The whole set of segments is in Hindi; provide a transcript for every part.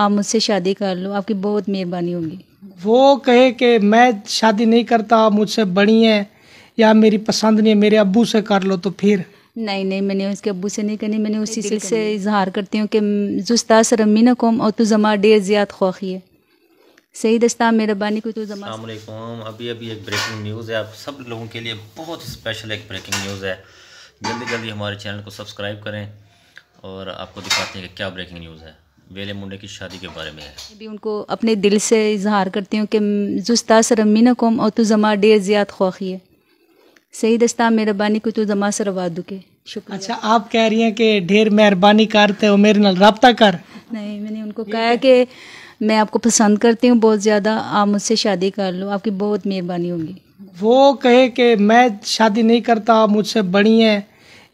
आप मुझसे शादी कर लो आपकी बहुत मेहरबानी होगी वो कहे कि मैं शादी नहीं करता मुझसे बड़ी है या मेरी पसंद नहीं है मेरे अबू से कर लो तो फिर नहीं नहीं मैंने उसके अबू से नहीं करनी मैंने उसी से, से इजहार करती हूँ कि जुस्ता अम्मी ना कौम और तो जमा डेर ज़्यादा खोखी है सही दस्ता मेहरबानी को तो जमाकुम अभी अभी एक ब्रेकिंग न्यूज़ है आप सब लोगों के लिए बहुत स्पेशल एक ब्रेकिंग न्यूज़ है जल्दी जल्दी हमारे चैनल को सब्सक्राइब करें और आपको दिखाते हैं कि क्या ब्रेकिंग न्यूज़ है वेले मुंडे की शादी के बारे में है भी उनको अपने दिल से इजहार करती हूँ कि जुस्ता सरमिन कौम और तो जमा डेर ज़्याद ख्वाखी है सही दस्ता मेहरबानी को तो जमा सर वा दुके शुक्र अच्छा आप कह रही हैं कि ढेर मेहरबानी करते हो मेरे नाल रबता कर नहीं मैंने उनको कहा कि मैं आपको पसंद करती हूँ बहुत ज़्यादा आप मुझसे शादी कर लो आपकी बहुत मेहरबानी होगी वो कहे कि मैं शादी नहीं करता मुझसे बड़ी है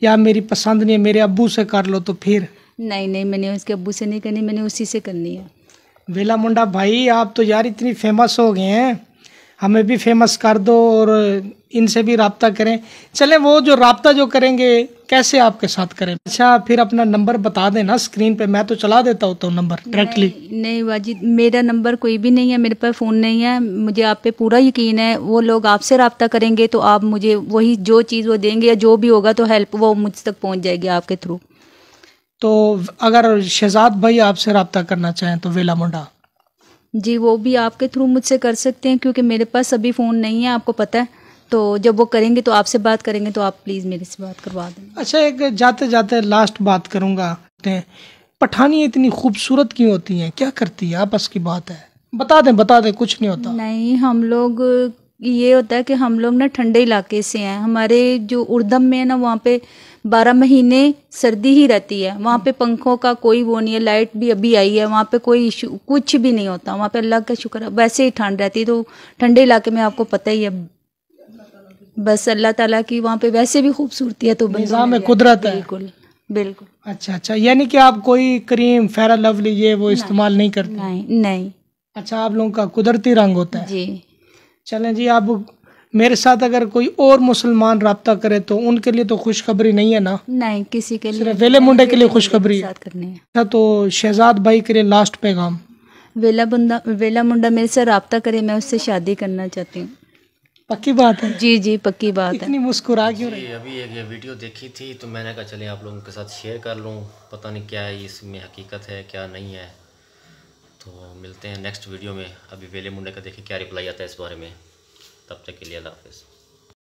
या मेरी पसंद नहीं है मेरे अबू से कर लो तो फिर नहीं नहीं मैंने उसके अबू से नहीं करनी मैंने उसी से करनी है बेला मुंडा भाई आप तो यार इतनी फेमस हो गए हैं हमें भी फेमस कर दो और इनसे भी रबता करें चलें वो जो रबता जो करेंगे कैसे आपके साथ करें अच्छा फिर अपना नंबर बता देना स्क्रीन पे मैं तो चला देता हूँ तो नंबर डायरेक्टली नहीं, नहीं वाजिद मेरा नंबर कोई भी नहीं है मेरे पास फ़ोन नहीं है मुझे आप पे पूरा यकीन है वो लोग आपसे रबता करेंगे तो आप मुझे वही जो चीज़ वो देंगे या जो भी होगा तो हेल्प वो मुझ तक पहुँच जाएगी आपके थ्रू तो अगर शहजाद भाई आपसे रबता करना चाहें तो वेला मुंडा जी वो भी आपके थ्रू मुझसे कर सकते हैं क्योंकि मेरे पास अभी फ़ोन नहीं है आपको पता है तो जब वो करेंगे तो आपसे बात करेंगे तो आप प्लीज़ मेरे से बात करवा दें अच्छा एक जाते जाते लास्ट बात करूँगा पठानी इतनी खूबसूरत क्यों होती हैं क्या करती है आपस की बात है बता दें बता दें कुछ नहीं होता नहीं हम लोग ये होता है कि हम लोग ना ठंडे इलाके से हैं हमारे जो उर्दम में है ना वहाँ पे बारह महीने सर्दी ही रहती है वहाँ पे पंखों का कोई वो नहीं है लाइट भी अभी आई है वहाँ पे कोई इशू कुछ भी नहीं होता वहाँ पे अल्लाह का शुक्र है वैसे ही ठंड रहती है तो ठंडे इलाके में आपको पता ही है बस अल्लाह ताला की वहाँ पे वैसे भी खूबसूरती है तो निज़ाम कुदरत है बिल्कुल बिल्कुल अच्छा अच्छा यानी कि आप कोई क्रीम फेरा लवली ये वो इस्तेमाल नहीं करते नहीं नहीं अच्छा आप लोगों का कुदरती रंग होता है जी चलें जी आप मेरे साथ अगर कोई और मुसलमान रबता करे तो उनके लिए तो खुशखबरी नहीं है ना नहीं किसी के लिए वेले मुंडे के लिए खुशखबरी है अच्छा, तो शहजाद भाई के लिए लास्ट पैगाम वेला बंदा वेला मुंडा मेरे से रबता करे मैं उससे शादी करना चाहती हूँ पक्की बात है जी जी पक्की बात है इतनी मुस्कुरा क्यों रही अभी एक ये वीडियो देखी थी तो मैंने कहा चले आप लोगों के साथ शेयर कर लूँ पता नहीं क्या है इसमें हकीकत है क्या नहीं है तो मिलते हैं नेक्स्ट वीडियो में अभी वेले मुंडे का देखिए क्या रिप्लाई आता है इस बारे में तब तक के लिए अल्लाह हाफिज़